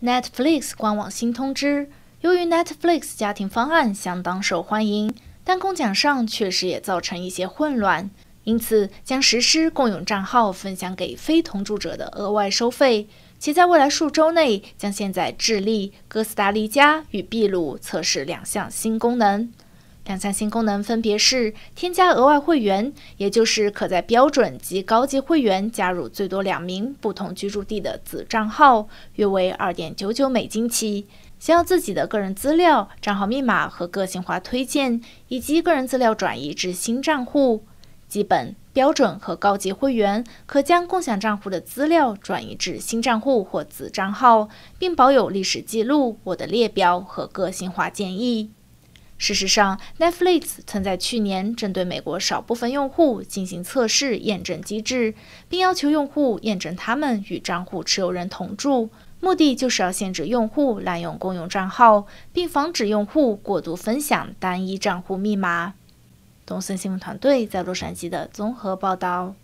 Netflix 官网新通知：由于 Netflix 家庭方案相当受欢迎，但共享上确实也造成一些混乱，因此将实施共有账号分享给非同住者的额外收费。其在未来数周内将现在智利、哥斯达黎加与秘鲁测试两项新功能。两项新功能分别是：添加额外会员，也就是可在标准及高级会员加入最多两名不同居住地的子账号，约为二点九九美金起；想要自己的个人资料、账号密码和个性化推荐，以及个人资料转移至新账户。基本、标准和高级会员可将共享账户的资料转移至新账户或子账号，并保有历史记录、我的列表和个性化建议。事实上，Netflix 曾在去年针对美国少部分用户进行测试验证机制，并要求用户验证他们与账户持有人同住，目的就是要限制用户滥用公用账号，并防止用户过度分享单一账户密码。东森新闻团队在洛杉矶的综合报道。